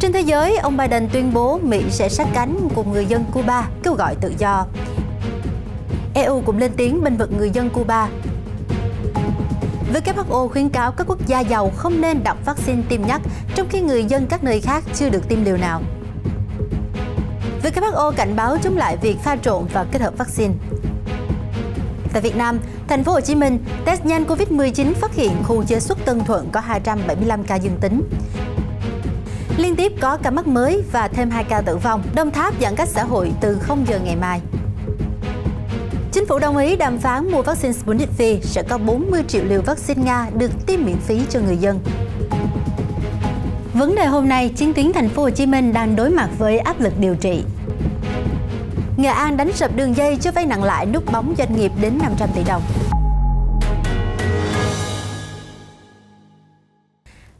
Trên thế giới, ông Biden tuyên bố Mỹ sẽ sát cánh cùng người dân Cuba kêu gọi tự do. EU cũng lên tiếng bên vực người dân Cuba. WHO khuyến cáo các quốc gia giàu không nên đọc vaccine tiêm nhắc trong khi người dân các nơi khác chưa được tiêm liều nào. WHO cảnh báo chống lại việc pha trộn và kết hợp vaccine. Tại Việt Nam, thành phố Hồ Chí Minh, test nhanh COVID-19 phát hiện khu chế xuất Tân Thuận có 275 ca dương tính. Liên tiếp có ca mắc mới và thêm 2 ca tử vong. Đồng Tháp giãn cách xã hội từ 0 giờ ngày mai. Chính phủ đồng ý đàm phán mua vaccine Sputnik V sẽ có 40 triệu liều vaccine Nga được tiêm miễn phí cho người dân. Vấn đề hôm nay, chiến tuyến thành phố Hồ Chí Minh đang đối mặt với áp lực điều trị. Nghệ An đánh sập đường dây cho vay nặng lãi nút bóng doanh nghiệp đến 500 tỷ đồng.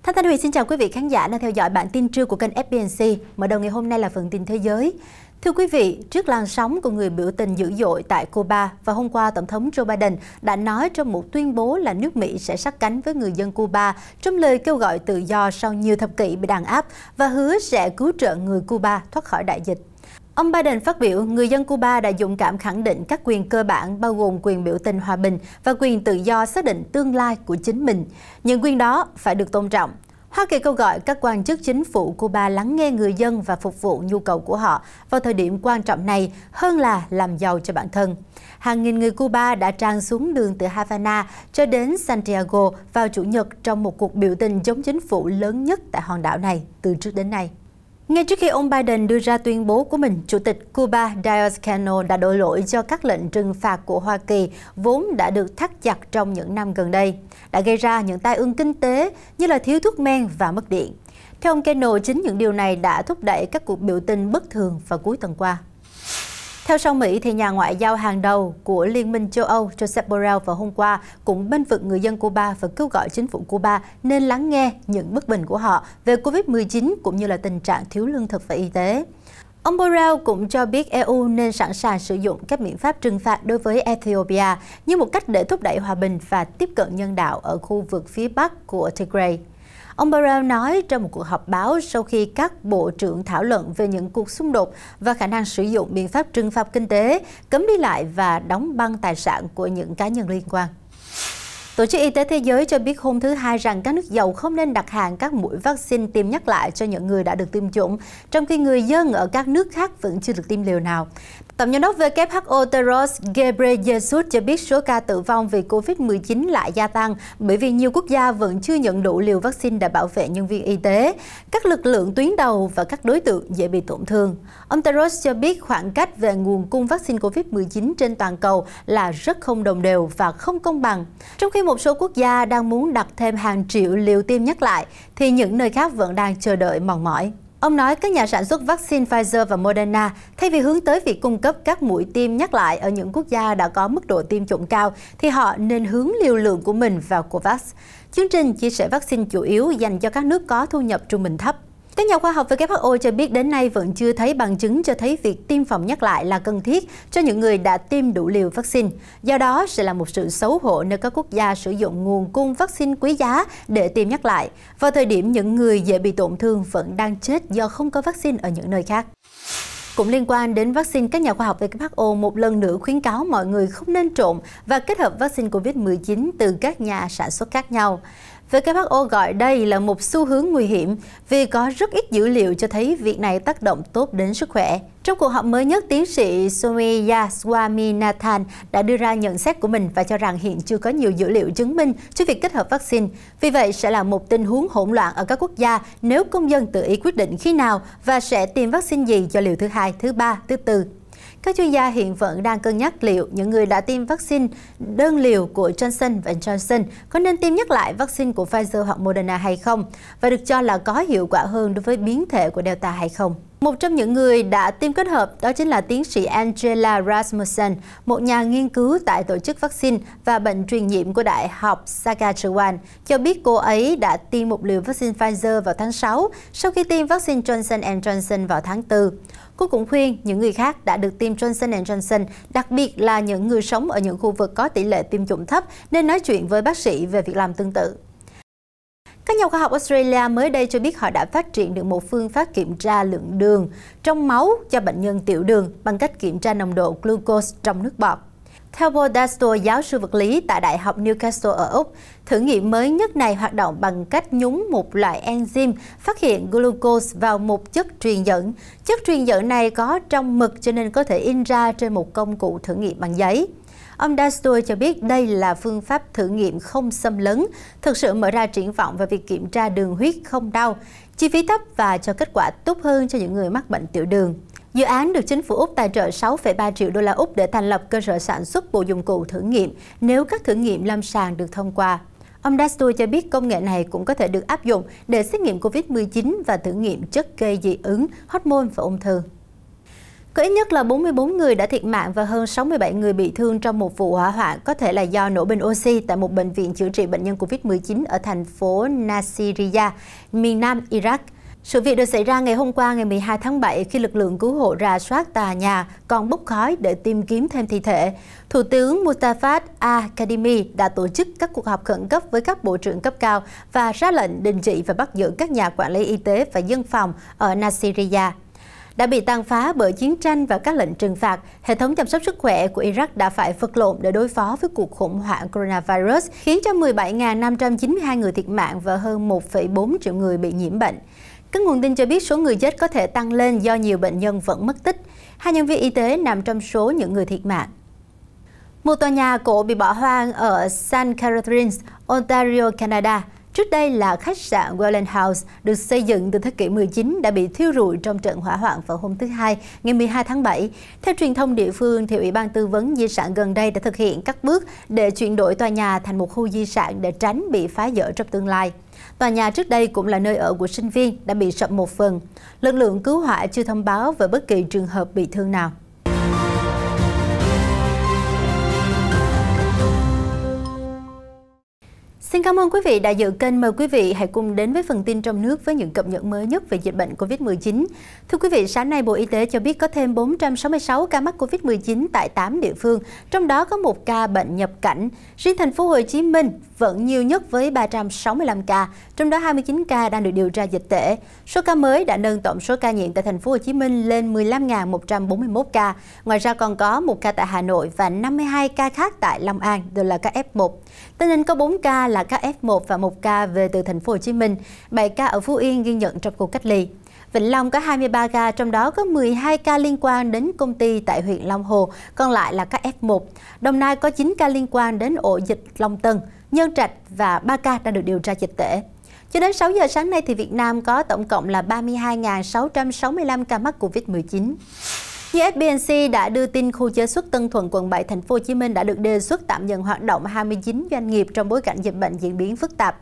Thanh Thanh Huyền xin chào quý vị khán giả đang theo dõi bản tin trưa của kênh FBNC. Mở đầu ngày hôm nay là phần tin thế giới. Thưa quý vị, trước làn sóng của người biểu tình dữ dội tại Cuba và hôm qua Tổng thống Joe Biden đã nói trong một tuyên bố là nước Mỹ sẽ sát cánh với người dân Cuba trong lời kêu gọi tự do sau nhiều thập kỷ bị đàn áp và hứa sẽ cứu trợ người Cuba thoát khỏi đại dịch. Ông Biden phát biểu, người dân Cuba đã dũng cảm khẳng định các quyền cơ bản bao gồm quyền biểu tình hòa bình và quyền tự do xác định tương lai của chính mình. Những quyền đó phải được tôn trọng. Hoa Kỳ kêu gọi các quan chức chính phủ Cuba lắng nghe người dân và phục vụ nhu cầu của họ vào thời điểm quan trọng này hơn là làm giàu cho bản thân. Hàng nghìn người Cuba đã tràn xuống đường từ Havana cho đến Santiago vào Chủ nhật trong một cuộc biểu tình chống chính phủ lớn nhất tại hòn đảo này từ trước đến nay. Ngay trước khi ông Biden đưa ra tuyên bố của mình, Chủ tịch Cuba Diaz-Canel đã đổ lỗi cho các lệnh trừng phạt của Hoa Kỳ vốn đã được thắt chặt trong những năm gần đây, đã gây ra những tai ương kinh tế như là thiếu thuốc men và mất điện. Theo ông Cano, chính những điều này đã thúc đẩy các cuộc biểu tình bất thường vào cuối tuần qua. Theo sau Mỹ, thì nhà ngoại giao hàng đầu của Liên minh châu Âu Josep Borrell vào hôm qua cũng bên vực người dân Cuba và kêu gọi chính phủ Cuba nên lắng nghe những bất bình của họ về Covid-19 cũng như là tình trạng thiếu lương thực và y tế. Ông Borrell cũng cho biết EU nên sẵn sàng sử dụng các biện pháp trừng phạt đối với Ethiopia như một cách để thúc đẩy hòa bình và tiếp cận nhân đạo ở khu vực phía bắc của Tigray. Ông Barrow nói trong một cuộc họp báo sau khi các bộ trưởng thảo luận về những cuộc xung đột và khả năng sử dụng biện pháp trừng phạt kinh tế, cấm đi lại và đóng băng tài sản của những cá nhân liên quan. Tổ chức Y tế Thế giới cho biết hôm thứ Hai rằng các nước giàu không nên đặt hàng các mũi vaccine tiêm nhắc lại cho những người đã được tiêm chủng, trong khi người dân ở các nước khác vẫn chưa được tiêm liều nào. Tổng giám đốc WHO Teros Ghebreyesus cho biết số ca tử vong vì COVID-19 lại gia tăng bởi vì nhiều quốc gia vẫn chưa nhận đủ liều vaccine để bảo vệ nhân viên y tế, các lực lượng tuyến đầu và các đối tượng dễ bị tổn thương. Ông Tedros cho biết khoảng cách về nguồn cung vaccine COVID-19 trên toàn cầu là rất không đồng đều và không công bằng. Trong khi một số quốc gia đang muốn đặt thêm hàng triệu liều tiêm nhắc lại, thì những nơi khác vẫn đang chờ đợi mòn mỏi. Ông nói các nhà sản xuất vaccine Pfizer và Moderna thay vì hướng tới việc cung cấp các mũi tiêm nhắc lại ở những quốc gia đã có mức độ tiêm chủng cao, thì họ nên hướng liều lượng của mình vào COVAX. Chương trình chia sẻ vaccine chủ yếu dành cho các nước có thu nhập trung bình thấp. Các nhà khoa học về WHO cho biết đến nay vẫn chưa thấy bằng chứng cho thấy việc tiêm phòng nhắc lại là cần thiết cho những người đã tiêm đủ liều vaccine. Do đó, sẽ là một sự xấu hổ nếu các quốc gia sử dụng nguồn cung vaccine quý giá để tiêm nhắc lại, vào thời điểm những người dễ bị tổn thương vẫn đang chết do không có vaccine ở những nơi khác. Cũng liên quan đến vaccine, các nhà khoa học WHO một lần nữa khuyến cáo mọi người không nên trộn và kết hợp vaccine COVID-19 từ các nhà sản xuất khác nhau. WHO gọi đây là một xu hướng nguy hiểm vì có rất ít dữ liệu cho thấy việc này tác động tốt đến sức khỏe. Trong cuộc họp mới nhất, tiến sĩ Soumya Swaminathan đã đưa ra nhận xét của mình và cho rằng hiện chưa có nhiều dữ liệu chứng minh cho việc kết hợp vaccine. Vì vậy, sẽ là một tình huống hỗn loạn ở các quốc gia nếu công dân tự ý quyết định khi nào và sẽ tiêm vaccine gì cho liều thứ hai, thứ ba, thứ tư các chuyên gia hiện vẫn đang cân nhắc liệu những người đã tiêm vaccine đơn liều của Johnson và Johnson có nên tiêm nhắc lại vaccine của Pfizer hoặc Moderna hay không và được cho là có hiệu quả hơn đối với biến thể của Delta hay không. Một trong những người đã tiêm kết hợp đó chính là tiến sĩ Angela Rasmussen, một nhà nghiên cứu tại Tổ chức Vaccine và Bệnh truyền nhiễm của Đại học Saskatchewan, cho biết cô ấy đã tiêm một liều vaccine Pfizer vào tháng 6 sau khi tiêm vaccine Johnson Johnson vào tháng 4. Cô cũng khuyên những người khác đã được tiêm Johnson Johnson, đặc biệt là những người sống ở những khu vực có tỷ lệ tiêm chủng thấp, nên nói chuyện với bác sĩ về việc làm tương tự. Các nhà khoa học Australia mới đây cho biết họ đã phát triển được một phương pháp kiểm tra lượng đường trong máu cho bệnh nhân tiểu đường bằng cách kiểm tra nồng độ glucose trong nước bọt. Theo Bodasto, giáo sư vật lý tại Đại học Newcastle ở Úc, thử nghiệm mới nhất này hoạt động bằng cách nhúng một loại enzyme phát hiện glucose vào một chất truyền dẫn. Chất truyền dẫn này có trong mực cho nên có thể in ra trên một công cụ thử nghiệm bằng giấy. Ông Dastoy cho biết đây là phương pháp thử nghiệm không xâm lấn, thực sự mở ra triển vọng về việc kiểm tra đường huyết không đau, chi phí thấp và cho kết quả tốt hơn cho những người mắc bệnh tiểu đường. Dự án được chính phủ Úc tài trợ 6,3 triệu đô la Úc để thành lập cơ sở sản xuất bộ dụng cụ thử nghiệm nếu các thử nghiệm lâm sàng được thông qua. Ông Dastoy cho biết công nghệ này cũng có thể được áp dụng để xét nghiệm COVID-19 và thử nghiệm chất gây dị ứng, hormone và ung thư. Có ít nhất là 44 người đã thiệt mạng và hơn 67 người bị thương trong một vụ hỏa hoạn có thể là do nổ bình oxy tại một bệnh viện chữa trị bệnh nhân COVID-19 ở thành phố Nasiriyah, miền nam Iraq. Sự việc được xảy ra ngày hôm qua ngày 12 tháng 7 khi lực lượng cứu hộ rà soát tòa nhà còn bốc khói để tìm kiếm thêm thi thể. Thủ tướng Mustafa Akademi đã tổ chức các cuộc họp khẩn cấp với các bộ trưởng cấp cao và ra lệnh đình chỉ và bắt giữ các nhà quản lý y tế và dân phòng ở Nasiriyah đã bị tàn phá bởi chiến tranh và các lệnh trừng phạt, hệ thống chăm sóc sức khỏe của Iraq đã phải vật lộn để đối phó với cuộc khủng hoảng coronavirus, khiến cho 17.592 người thiệt mạng và hơn 1,4 triệu người bị nhiễm bệnh. Các nguồn tin cho biết số người chết có thể tăng lên do nhiều bệnh nhân vẫn mất tích. Hai nhân viên y tế nằm trong số những người thiệt mạng. Một tòa nhà cổ bị bỏ hoang ở St. Catharines, Ontario, Canada Trước đây là khách sạn Welland House được xây dựng từ thế kỷ 19 đã bị thiêu rụi trong trận hỏa hoạn vào hôm thứ Hai, ngày 12 tháng 7. Theo truyền thông địa phương, thì Ủy ban Tư vấn Di sản gần đây đã thực hiện các bước để chuyển đổi tòa nhà thành một khu di sản để tránh bị phá dỡ trong tương lai. Tòa nhà trước đây cũng là nơi ở của sinh viên đã bị sập một phần. Lực lượng cứu hỏa chưa thông báo về bất kỳ trường hợp bị thương nào. Xin cảm ơn quý vị đã dự kênh. Mời quý vị hãy cùng đến với phần tin trong nước với những cập nhật mới nhất về dịch bệnh COVID-19. Thưa quý vị, sáng nay Bộ Y tế cho biết có thêm 466 ca mắc COVID-19 tại 8 địa phương, trong đó có một ca bệnh nhập cảnh. Riêng thành phố Hồ Chí Minh vẫn nhiều nhất với 365 ca, trong đó 29 ca đang được điều tra dịch tễ. Số ca mới đã nâng tổng số ca nhiễm tại thành phố Hồ Chí Minh lên 15.141 ca. Ngoài ra còn có một ca tại Hà Nội và 52 ca khác tại Long An đều là ca F1. Tây Ninh có 4 ca là ca F1 và 1 ca về từ thành phố Hồ Chí Minh, 7 ca ở Phú Yên ghi nhận trong khu cách ly. Vĩnh Long có 23 ca, trong đó có 12 ca liên quan đến công ty tại huyện Long Hồ, còn lại là các F1. Đồng Nai có 9 ca liên quan đến ổ dịch Long Tân. Nhân Trạch và ba ca đang được điều tra dịch tễ. Cho đến 6 giờ sáng nay thì Việt Nam có tổng cộng là 32.665 ca mắc Covid-19. Như FBNC đã đưa tin khu chế xuất Tân Thuận quận 7 thành phố Hồ Chí Minh đã được đề xuất tạm dừng hoạt động 29 doanh nghiệp trong bối cảnh dịch bệnh diễn biến phức tạp.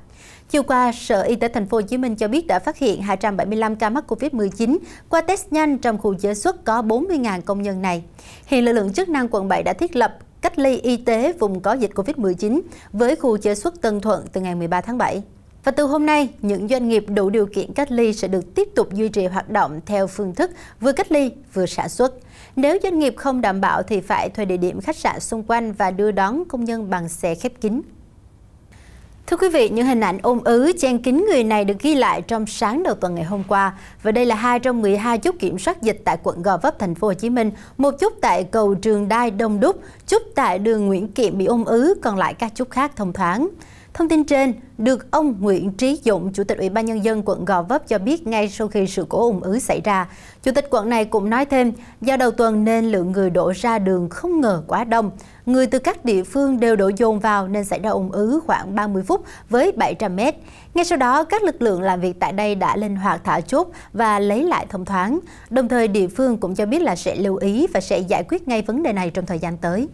Chiều qua, Sở Y tế thành phố Hồ Chí Minh cho biết đã phát hiện 275 ca mắc Covid-19 qua test nhanh trong khu chế xuất có 40.000 công nhân này. Hiện lực lượng chức năng quận 7 đã thiết lập cách ly y tế vùng có dịch COVID-19 với khu chế xuất Tân Thuận từ ngày 13 tháng 7. Và từ hôm nay, những doanh nghiệp đủ điều kiện cách ly sẽ được tiếp tục duy trì hoạt động theo phương thức vừa cách ly vừa sản xuất. Nếu doanh nghiệp không đảm bảo thì phải thuê địa điểm khách sạn xung quanh và đưa đón công nhân bằng xe khép kín Thưa quý vị, những hình ảnh ôm ứ chen kín người này được ghi lại trong sáng đầu tuần ngày hôm qua. Và đây là hai trong 12 chốt kiểm soát dịch tại quận Gò Vấp, thành phố Hồ Chí Minh, một chốt tại cầu Trường Đai Đông Đúc, chốt tại đường Nguyễn Kiệm bị ôm ứ, còn lại các chốt khác thông thoáng. Thông tin trên được ông Nguyễn Trí Dũng, Chủ tịch Ủy ban Nhân dân quận Gò Vấp cho biết ngay sau khi sự cố ủng ứ xảy ra. Chủ tịch quận này cũng nói thêm, do đầu tuần nên lượng người đổ ra đường không ngờ quá đông. Người từ các địa phương đều đổ dồn vào nên xảy ra ủng ứ khoảng 30 phút với 700 mét. Ngay sau đó, các lực lượng làm việc tại đây đã linh hoạt thả chốt và lấy lại thông thoáng. Đồng thời, địa phương cũng cho biết là sẽ lưu ý và sẽ giải quyết ngay vấn đề này trong thời gian tới.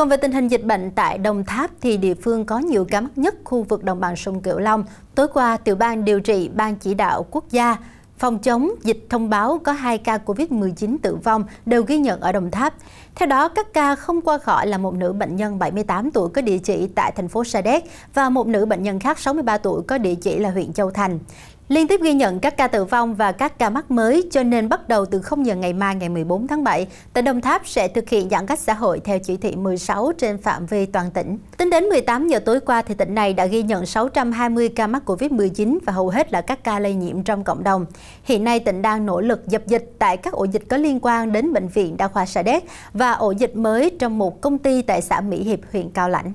Còn về tình hình dịch bệnh tại Đồng Tháp thì địa phương có nhiều ca mắc nhất khu vực đồng bằng sông Cửu Long. Tối qua, tiểu ban điều trị Ban chỉ đạo quốc gia phòng chống dịch thông báo có 2 ca COVID-19 tử vong đều ghi nhận ở Đồng Tháp. Theo đó, các ca không qua khỏi là một nữ bệnh nhân 78 tuổi có địa chỉ tại thành phố Sa Đéc và một nữ bệnh nhân khác 63 tuổi có địa chỉ là huyện Châu Thành. Liên tiếp ghi nhận các ca tử vong và các ca mắc mới cho nên bắt đầu từ 0 giờ ngày mai ngày 14 tháng 7, tỉnh Đồng Tháp sẽ thực hiện giãn cách xã hội theo chỉ thị 16 trên phạm vi toàn tỉnh. Tính đến 18 giờ tối qua thì tỉnh này đã ghi nhận 620 ca mắc Covid-19 và hầu hết là các ca lây nhiễm trong cộng đồng. Hiện nay tỉnh đang nỗ lực dập dịch tại các ổ dịch có liên quan đến bệnh viện Đa khoa Sa Đéc và ổ dịch mới trong một công ty tại xã Mỹ Hiệp, huyện Cao Lãnh.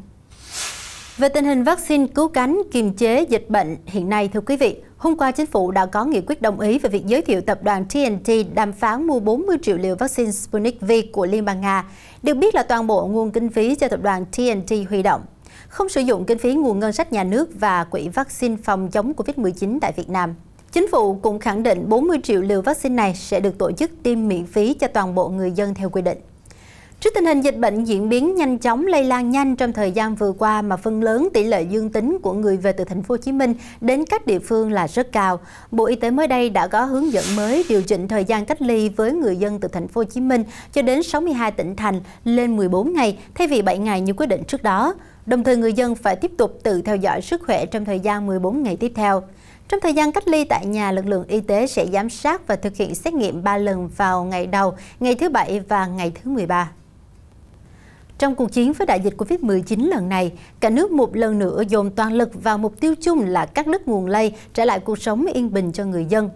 Về tình hình vaccine cứu cánh, kiềm chế dịch bệnh hiện nay, thưa quý vị, hôm qua chính phủ đã có nghị quyết đồng ý về việc giới thiệu tập đoàn TNT đàm phán mua 40 triệu liều vaccine Sputnik V của Liên bang Nga. Được biết là toàn bộ nguồn kinh phí cho tập đoàn TNT huy động. Không sử dụng kinh phí nguồn ngân sách nhà nước và quỹ vaccine phòng chống COVID-19 tại Việt Nam. Chính phủ cũng khẳng định 40 triệu liều vaccine này sẽ được tổ chức tiêm miễn phí cho toàn bộ người dân theo quy định. Trước tình hình dịch bệnh diễn biến nhanh chóng lây lan nhanh trong thời gian vừa qua mà phần lớn tỷ lệ dương tính của người về từ thành phố Hồ Chí Minh đến các địa phương là rất cao. Bộ Y tế mới đây đã có hướng dẫn mới điều chỉnh thời gian cách ly với người dân từ thành phố Hồ Chí Minh cho đến 62 tỉnh thành lên 14 ngày thay vì 7 ngày như quyết định trước đó. Đồng thời người dân phải tiếp tục tự theo dõi sức khỏe trong thời gian 14 ngày tiếp theo. Trong thời gian cách ly tại nhà, lực lượng y tế sẽ giám sát và thực hiện xét nghiệm 3 lần vào ngày đầu, ngày thứ Bảy và ngày thứ 13. Trong cuộc chiến với đại dịch Covid-19 lần này, cả nước một lần nữa dồn toàn lực vào mục tiêu chung là cắt đứt nguồn lây, trả lại cuộc sống yên bình cho người dân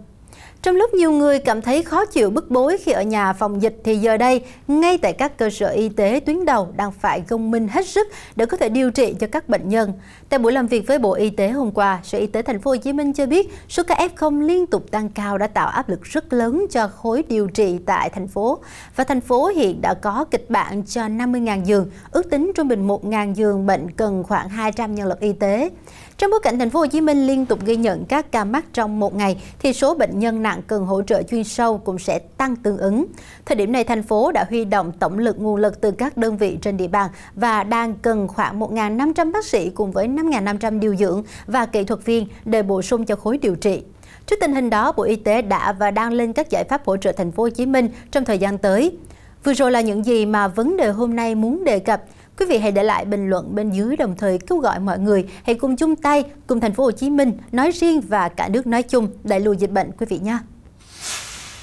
trong lúc nhiều người cảm thấy khó chịu bức bối khi ở nhà phòng dịch thì giờ đây, ngay tại các cơ sở y tế tuyến đầu đang phải công minh hết sức để có thể điều trị cho các bệnh nhân. Tại buổi làm việc với Bộ Y tế hôm qua, Sở Y tế Thành phố Hồ Chí Minh cho biết số ca F0 liên tục tăng cao đã tạo áp lực rất lớn cho khối điều trị tại thành phố và thành phố hiện đã có kịch bản cho 50.000 giường, ước tính trung bình 1.000 giường bệnh cần khoảng 200 nhân lực y tế. Trong bối cảnh thành phố Hồ Chí Minh liên tục ghi nhận các ca mắc trong một ngày thì số bệnh nhân nặng cần hỗ trợ chuyên sâu cũng sẽ tăng tương ứng. Thời điểm này thành phố đã huy động tổng lực nguồn lực từ các đơn vị trên địa bàn và đang cần khoảng 1.500 bác sĩ cùng với 5.500 điều dưỡng và kỹ thuật viên để bổ sung cho khối điều trị. Trước tình hình đó, Bộ Y tế đã và đang lên các giải pháp hỗ trợ thành phố Hồ Chí Minh trong thời gian tới. Vừa rồi là những gì mà vấn đề hôm nay muốn đề cập. Quý vị hãy để lại bình luận bên dưới đồng thời kêu gọi mọi người hãy cùng chung tay cùng thành phố Hồ Chí Minh nói riêng và cả nước nói chung đẩy lùi dịch bệnh quý vị nha.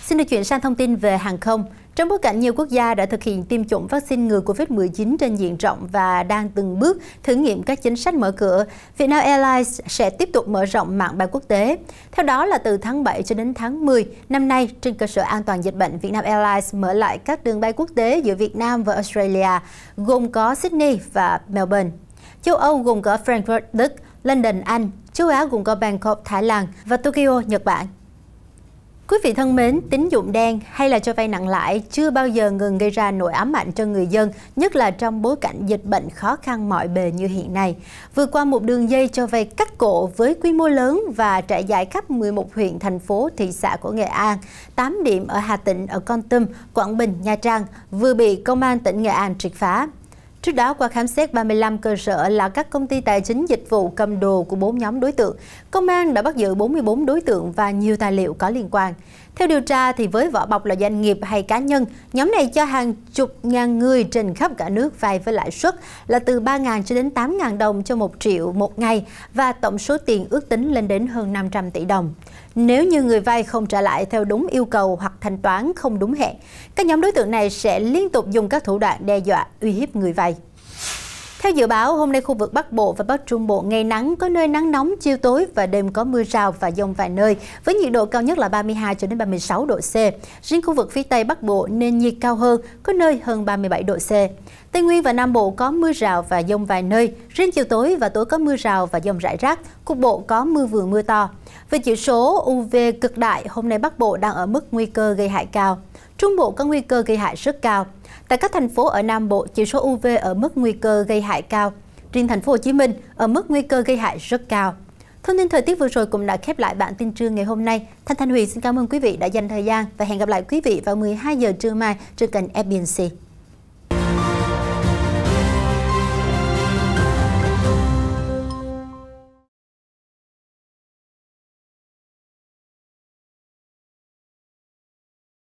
Xin được chuyển sang thông tin về hàng không. Trong bối cảnh nhiều quốc gia đã thực hiện tiêm chủng vaccine ngừa COVID-19 trên diện rộng và đang từng bước thử nghiệm các chính sách mở cửa, Vietnam Airlines sẽ tiếp tục mở rộng mạng bay quốc tế. Theo đó là từ tháng 7 cho đến tháng 10 năm nay, trên cơ sở an toàn dịch bệnh, Vietnam Airlines mở lại các đường bay quốc tế giữa Việt Nam và Australia, gồm có Sydney và Melbourne. Châu Âu gồm có Frankfurt, Đức, London, Anh, châu Á gồm có Bangkok, Thái Lan và Tokyo, Nhật Bản. Quý vị thân mến, tín dụng đen hay là cho vay nặng lãi chưa bao giờ ngừng gây ra nỗi ám ảnh cho người dân, nhất là trong bối cảnh dịch bệnh khó khăn mọi bề như hiện nay. Vừa qua một đường dây cho vay cắt cổ với quy mô lớn và trải dài khắp 11 huyện, thành phố, thị xã của Nghệ An, 8 điểm ở Hà Tĩnh, ở Con Tum, Quảng Bình, Nha Trang vừa bị Công an tỉnh Nghệ An triệt phá. Trước đó, qua khám xét 35 cơ sở là các công ty tài chính dịch vụ cầm đồ của bốn nhóm đối tượng, công an đã bắt giữ 44 đối tượng và nhiều tài liệu có liên quan. Theo điều tra, thì với vỏ bọc là doanh nghiệp hay cá nhân, nhóm này cho hàng chục ngàn người trên khắp cả nước vay với lãi suất là từ 3.000 cho đến 8.000 đồng cho 1 triệu một ngày và tổng số tiền ước tính lên đến hơn 500 tỷ đồng. Nếu như người vay không trả lại theo đúng yêu cầu hoặc thanh toán không đúng hẹn, các nhóm đối tượng này sẽ liên tục dùng các thủ đoạn đe dọa, uy hiếp người vay. Theo dự báo, hôm nay khu vực Bắc Bộ và Bắc Trung Bộ ngày nắng, có nơi nắng nóng chiều tối và đêm có mưa rào và dông vài nơi, với nhiệt độ cao nhất là 32 cho đến 36 độ C. Riêng khu vực phía Tây Bắc Bộ nên nhiệt cao hơn, có nơi hơn 37 độ C. Tây Nguyên và Nam Bộ có mưa rào và dông vài nơi, riêng chiều tối và tối có mưa rào và dông rải rác, cục bộ có mưa vừa mưa to. Về chỉ số UV cực đại, hôm nay Bắc Bộ đang ở mức nguy cơ gây hại cao. Trung Bộ có nguy cơ gây hại rất cao. Tại các thành phố ở Nam Bộ, chỉ số UV ở mức nguy cơ gây hại cao. Riêng thành phố Hồ Chí Minh ở mức nguy cơ gây hại rất cao. Thông tin thời tiết vừa rồi cũng đã khép lại bản tin trưa ngày hôm nay. Thanh Thanh Huyền xin cảm ơn quý vị đã dành thời gian và hẹn gặp lại quý vị vào 12 giờ trưa mai trên kênh FBNC.